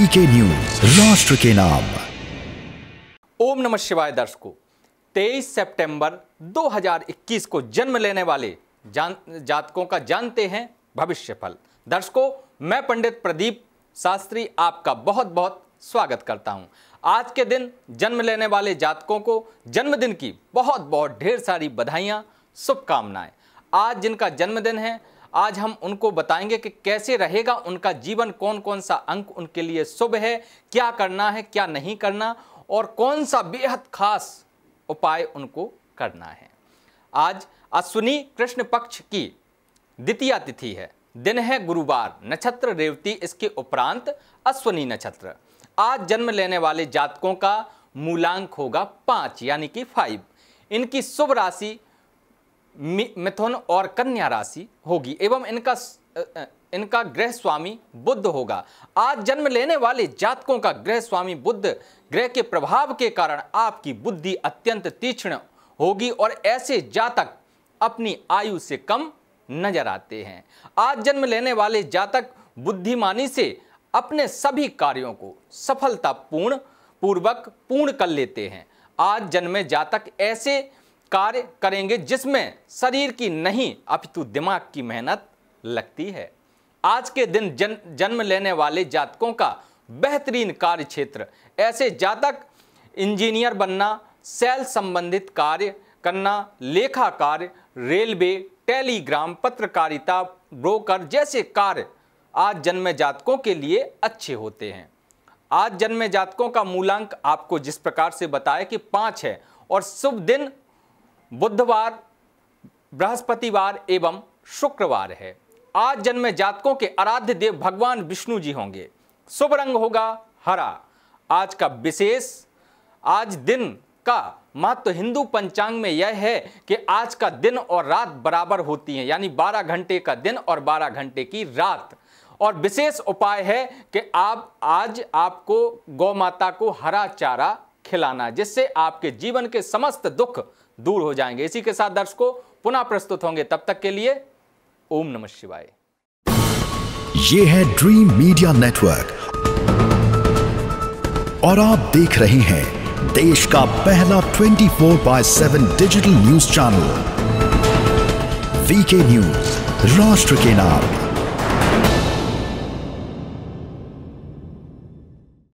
B के news राष्ट्र के नाम ओम नमः शिवाय दर्शकों 23 सितंबर 2021 को जन्म लेने वाले जान जातकों का जानते हैं भविष्य फल दर्शकों मैं पंडित प्रदीप शास्त्री आपका बहुत बहुत स्वागत करता हूं आज के दिन जन्म लेने वाले जातकों को जन्मदिन की बहुत बहुत ढेर सारी बधाइयां शुभकामनाएं आज जिनका जन्मदिन है आज हम उनको बताएंगे कि कैसे रहेगा उनका जीवन कौन कौन सा अंक उनके लिए शुभ है क्या करना है क्या नहीं करना और कौन सा बेहद खास उपाय उनको करना है आज अश्विनी कृष्ण पक्ष की द्वितीय तिथि है दिन है गुरुवार नक्षत्र रेवती इसके उपरांत अश्विनी नक्षत्र आज जन्म लेने वाले जातकों का मूलांक होगा पाँच यानी कि फाइव इनकी शुभ राशि मिथुन और कन्या राशि होगी एवं इनका इनका ग्रह स्वामी बुद्ध होगा आज जन्म लेने वाले जातकों का ग्रह स्वामी बुद्ध ग्रह के प्रभाव के कारण आपकी बुद्धि अत्यंत तीक्ष्ण होगी और ऐसे जातक अपनी आयु से कम नजर आते हैं आज जन्म लेने वाले जातक बुद्धिमानी से अपने सभी कार्यों को सफलतापूर्ण पूर्वक पूर्ण कर लेते हैं आज जन्मे जातक ऐसे कार्य करेंगे जिसमें शरीर की नहीं अपितु दिमाग की मेहनत लगती है आज के दिन जन, जन्म लेने वाले जातकों का बेहतरीन कार्य क्षेत्र ऐसे जातक इंजीनियर बनना सेल संबंधित कार्य करना लेखा कार्य रेलवे टेलीग्राम पत्रकारिता ब्रोकर जैसे कार्य आज जन्म जातकों के लिए अच्छे होते हैं आज जन्म जातकों का मूलांक आपको जिस प्रकार से बताया कि पाँच है और शुभ दिन बुधवार बृहस्पतिवार एवं शुक्रवार है आज जन्मे जातकों के आराध्य देव भगवान विष्णु जी होंगे शुभ रंग होगा हरा आज का विशेष आज दिन का महत्व तो हिंदू पंचांग में यह है कि आज का दिन और रात बराबर होती है यानी 12 घंटे का दिन और 12 घंटे की रात और विशेष उपाय है कि आप आज आपको गौ माता को हरा चारा खिलाना जिससे आपके जीवन के समस्त दुख दूर हो जाएंगे इसी के साथ दर्शकों पुनः प्रस्तुत होंगे तब तक के लिए ओम नमः शिवाय ये है ड्रीम मीडिया नेटवर्क और आप देख रहे हैं देश का पहला 24 four by seven digital news channel VK news राष्ट्र के नाम